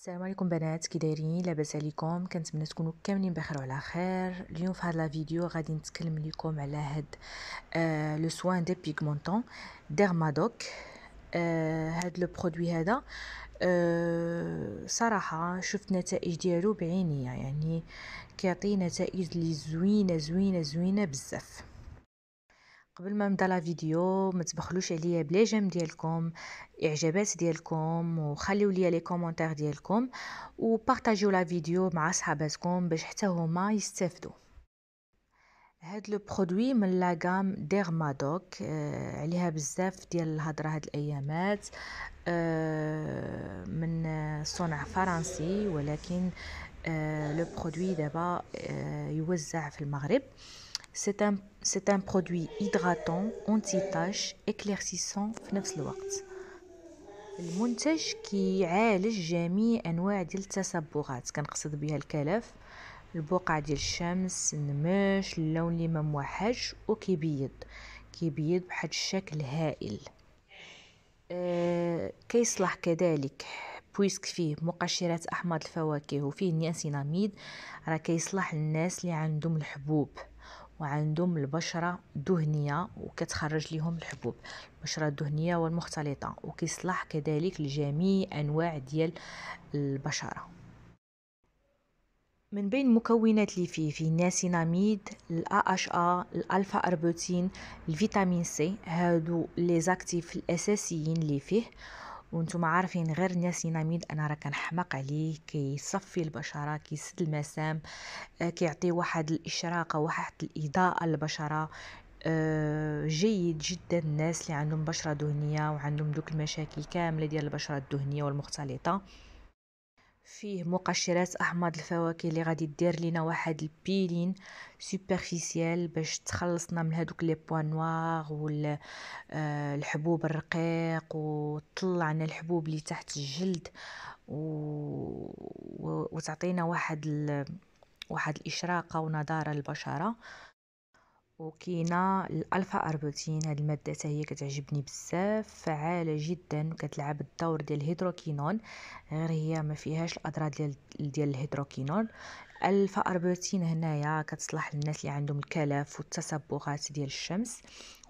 السلام عليكم بنات كي دايرين لاباس عليكم كنتمنى تكونوا كاملين بخير وعلى خير اليوم في هذا الفيديو غادي نتكلم لكم على هاد آه، لو سوان دي بيغمونطون ديرمادوك آه، هاد لو برودوي هذا آه، صراحه شفت نتائج ديالو بعينيا يعني كيعطي نتائج لي زوينه زوينه زوينه بزاف قبل ما نبدا لا فيديو ما تبخلوش عليا بلي جيم ديالكم اعجابات ديالكم وخليو ليا لي كومونتير ديالكم وبارطاجيو لا فيديو مع صحاباتكم باش حتى هما يستافدوا هاد لو برودوي من لاغام ديرمادوك آه عليها بزاف ديال الهضره هاد الايامات آه من صنع فرنسي ولكن آه لو برودوي دابا آه يوزع في المغرب آه C'est un, c'est un produit hydratant anti-tache éclaircissant في نفس الوقت المنتج كيعالج جميع انواع ديال التصبغات كنقصد بها الكلف البقع ديال الشمس النماش اللون اللي ما موحدش وكيبيض كيبيض بواحد الشكل هائل أه كيصلح كذلك بويسك فيه مقشرات احماض الفواكه وفيه نياسيناميد راه كيصلح للناس اللي عندهم الحبوب وعندهم البشرة دهنية وكتخرج لهم الحبوب البشرة الدهنية والمختلطة وكيصلح كذلك لجميع أنواع ديال البشرة من بين المكونات اللي فيه فيه الناسيناميد الا اش ا الالفا اربوتين الفيتامين سي هادو لي زاكتيف الاساسيين اللي فيه وانتم عارفين غير نياسيناميد انا راه كنحماق عليه كيصفي البشره كيسد المسام آه، كيعطي واحد الاشراقه واحد الاضاءه للبشره آه، جيد جدا الناس اللي عندهم بشره دهنيه وعندهم دوك المشاكل كامله ديال البشره الدهنيه والمختلطه فيه مقشرات احماض الفواكه اللي غادي دير لينا واحد البيلين سوبرفيسيال باش تخلصنا من هادوك لي بوان نوار والحبوب آه، الحبوب الرقيق وطلعنا الحبوب اللي تحت الجلد و... وتعطينا واحد واحد الاشراقه ونضاره للبشره وكاينه الالفا اربوتين هاد الماده تاهي هي كتعجبني بزاف فعاله جدا كتلعب الدور ديال الهيدروكينون غير هي ما فيهاش الاضرار ديال ديال الهيدروكينون الفا اربوتين هنايا كتصلح للناس اللي عندهم الكلف والتصبغات ديال الشمس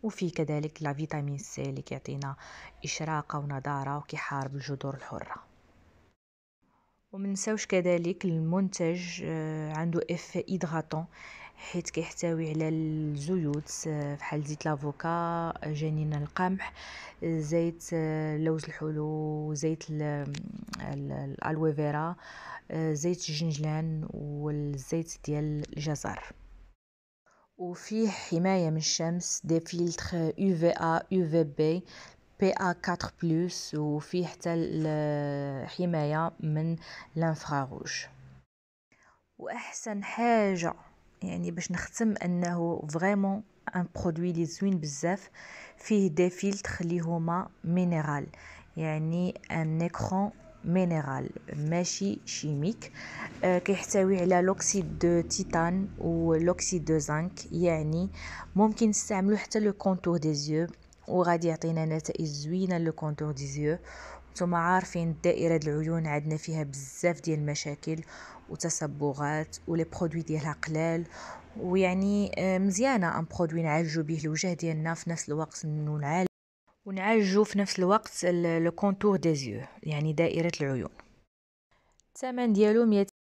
وفي كذلك لا فيتامين سي اللي كيعطينا اشراقه ونضاره وكيحارب الجذور الحره ومنساوش كذلك المنتج آه، عنده اف ايدغاتون حيت كيحتوي على الزيوت آه، بحال زيت لافوكا آه، جنين القمح آه، زيت لوز الحلو زيت الالويفيرا زيت الجنجلان والزيت ديال الجزر وفيه حماية من الشمس دي فيلتر ا بي بي ا 4 بلس وفيه حتى الحماية من الانفراروج وأحسن حاجة يعني باش نختم انه فريمون ان برودوي لي زوين بزاف فيه دي فيلتر لي هما مينيرال يعني ان اكران مينيرال ماشي شيميك آه، كيحتوي على لوكسيد دو تيتان ولوكسيد دو زنك يعني ممكن نستعملو حتى لو كونتور دي زيو وغادي يعطينا نتائج زوينه لو كونتور ديزيو نتوما عارفين دائره العيون عندنا فيها بزاف ديال المشاكل وتصبغات ولي برودوي ديالها قلال ويعني آه، مزيانه ان برودوي نعالجو به الوجه ديالنا في نفس الوقت نعالج ونعالجو في نفس الوقت لو كونتور ديزيو يعني دائره العيون الثمن ديالو 200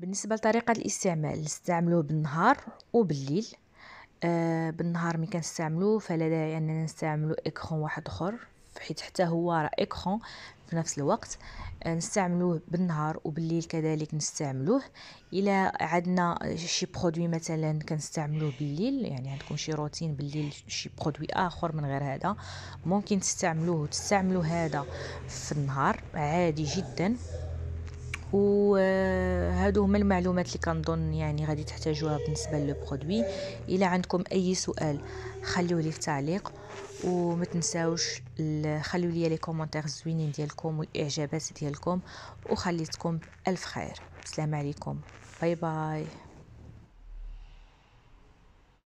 بالنسبه لطريقه الاستعمال نستعملوه بالنهار وبالليل آه بالنهار ملي كنستعملوه فلا داعي اننا نستعملو اكرون واحد اخر حيت حتى هو راه اكرون في نفس الوقت آه نستعملوه بالنهار وبالليل كذلك نستعملوه الا عندنا شي برودوي مثلا كنستعملوه بالليل يعني عندكم شي روتين بالليل شي برودوي اخر من غير هذا ممكن تستعملوه وتستعملوا هذا في النهار عادي جدا وهادو هما المعلومات اللي كنظن يعني غادي تحتاجوها بالنسبه لو برودوي الا عندكم اي سؤال خليوه لي في التعليق وما تنساوش خليو لي لي كومونتير زوينين ديالكم والاعجابات ديالكم وخليتكم بالف خير السلام عليكم باي باي